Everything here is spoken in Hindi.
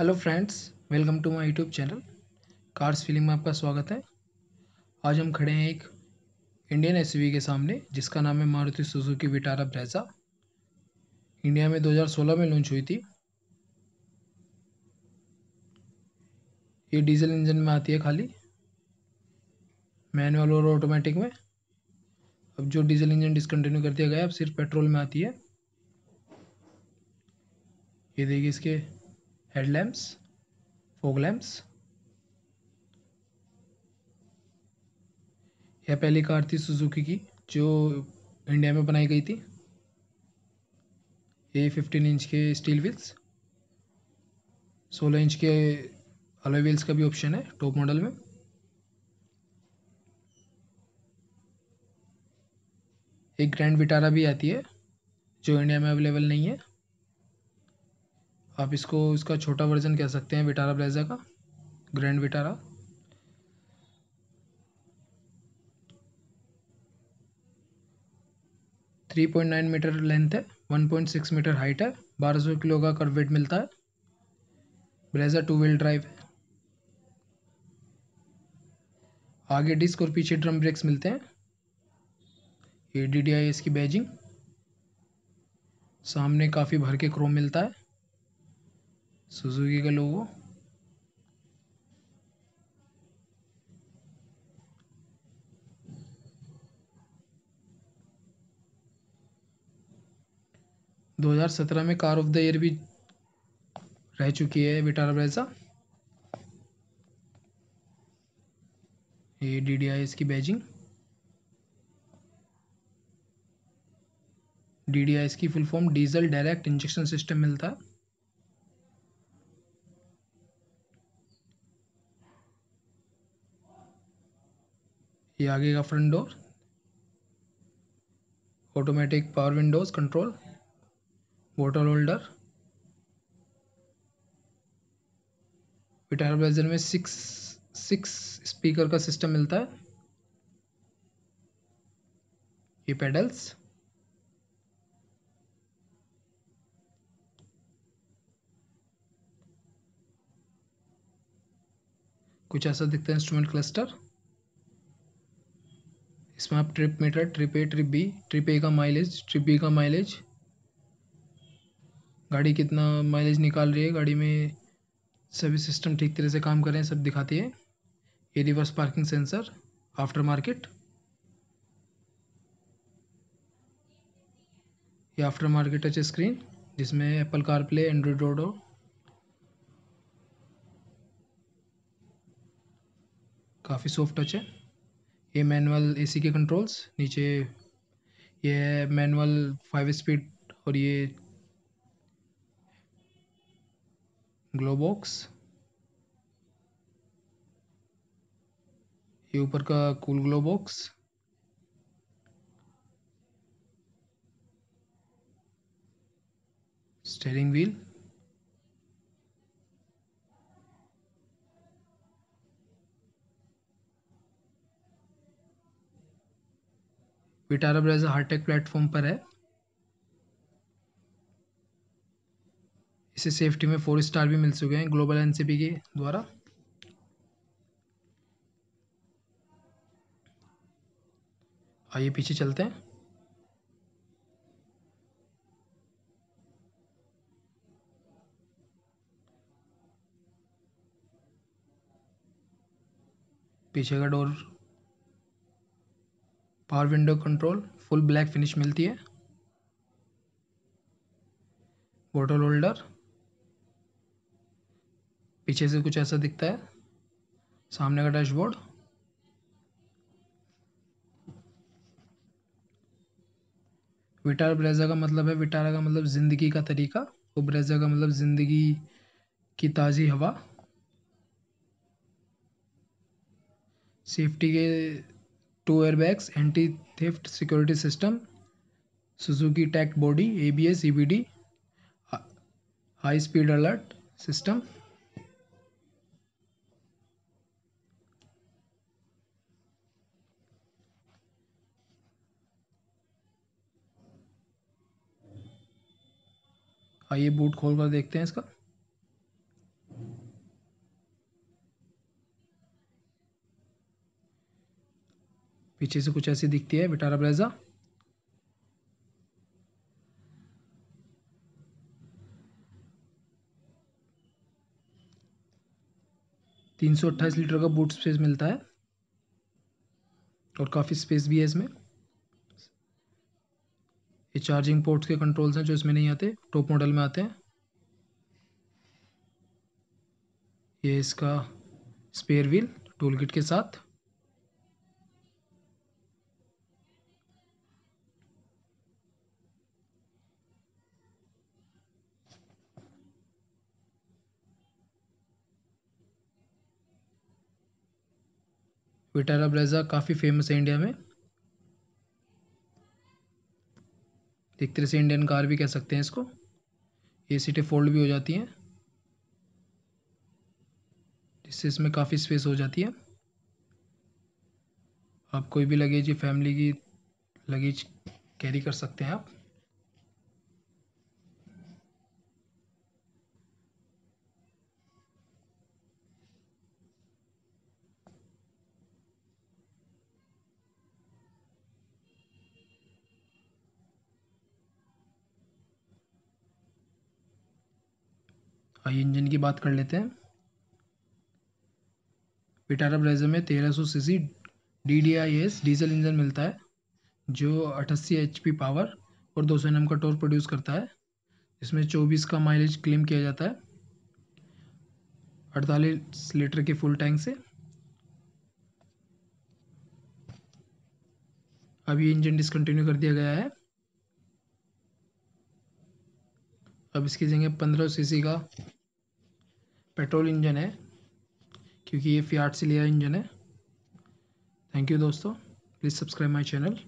Hello friends welcome to my YouTube channel cars feeling में आपका स्वागत है आज हम खड़े हैं एक इंडियन एसयूवी के सामने जिसका नाम है Maruti Suzuki Vitara Brezza India में 2016 में लॉन्च हुई थी ये डीजल इंजन में आती है खाली मैनुअल और ऑटोमेटिक में अब जो डीजल इंजन डिसकंटिन्यू कर दिया गया अब सिर्फ पेट्रोल में आती है ये देखिए इसके headlamps, fog lamps. यह पहली कार थी सुजुकी की जो इंडिया में बनाई गई थी ये 15 इंच के स्टील व्हील्स 16 इंच के अलॉय व्हील्स का भी ऑप्शन है टॉप मॉडल में एक ग्रैंड विटारा भी आती है जो इंडिया में अवेलेबल नहीं है आप इसको इसका छोटा वर्जन कह सकते हैं विटारा ब्लेजा का grand Vitara three point nine metre length है one point six metre height है बारह सौ किलो का कर्वेट मिलता है ब्लेजा टू व्हील ड्राइव है आगे डिस्क और पीछे ड्रम ब्रेक्स मिलते हैं ये डी डी आई एस की बैजिंग सामने काफ़ी भर के क्रोम मिलता है सुजुकी का लोगो दो हज़ार सत्रह में कार ऑफ द ईयर भी रह चुकी है विटारा ब्रेजा ये डी डी आई इसकी बैजिंग डी डी आई इसकी full form diesel direct injection system मिलता है ये आगे का front door automatic power windows control water holder Vitara Brezza में सिक्स सिक्स स्पीकर का सिस्टम मिलता है ये पेडल्स कुछ ऐसा दिखता है इंस्ट्रूमेंट क्लस्टर इसमें आप trip meter trip A trip B trip A का माइलेज ट्रिप बी का माइलेज गाड़ी कितना माइलेज निकाल रही है गाड़ी में सभी सिस्टम ठीक तरह से काम कर रहे हैं सब दिखाती है ये reverse parking sensor after market ये आफ्टर मार्केट टच स्क्रीन जिसमें Apple car play Android auto काफ़ी सॉफ्ट टच है ये मैनुअल एसी के कंट्रोल्स नीचे ये मैनुअल फाइव स्पीड और ये ग्लो बॉक्स ये ऊपर का cool glove box steering wheel Vitara Brezza Heartect platform पर है इसे सेफ्टी में फोर स्टार भी मिल चुके हैं ग्लोबल एनसीपी के द्वारा आइए पीछे चलते हैं पीछे का door power window control full black finish मिलती है बोटल होल्डर पीछे से कुछ ऐसा दिखता है सामने का डैशबोर्ड विटार ब्रेजा का मतलब है विटारा का मतलब ज़िंदगी का तरीका और तो ब्रेजा का मतलब ज़िंदगी की ताज़ी हवा सेफ्टी के two airbags anti theft security system Suzuki TECT body A B S E B D high speed alert system आइए बूट खोल कर देखते हैं इसका पीछे से कुछ ऐसी दिखती है विटारा प्लाजा तीन सौ अट्ठाईस लीटर का बूट स्पेस मिलता है और काफ़ी स्पेस भी है इसमें ये चार्जिंग पोर्ट्स के कंट्रोल्स हैं जो इसमें नहीं आते टॉप मॉडल में आते हैं ये इसका स्पेयर व्हील टूल किट के साथ विटारा ब्लेज़ा काफ़ी फेमस है इंडिया में एक तरह से इंडियन कार भी कह सकते हैं इसको ये सीटें फोल्ड भी हो जाती हैं जिससे इसमें काफ़ी स्पेस हो जाती है आप कोई भी लगेज या फैमिली की लगेज कैरी कर सकते हैं आप आइए इंजन की बात कर लेते हैं पिटारा ब्रेजर में तेरह सौ C C D D I S diesel engine मिलता है जो अठासी एच पी पावर और दो सौ एन एम का टोर प्रोड्यूस करता है इसमें चौबीस का माइलेज क्लेम किया जाता है अड़तालीस लीटर के फुल टैंक से अब ये इंजन डिसकंटिन्यू कर दिया गया है अब इसकी जगह पंद्रह सीसी का पेट्रोल इंजन है क्योंकि ये फियाट से लिया इंजन है थैंक यू दोस्तों प्लीज़ सब्सक्राइब माय चैनल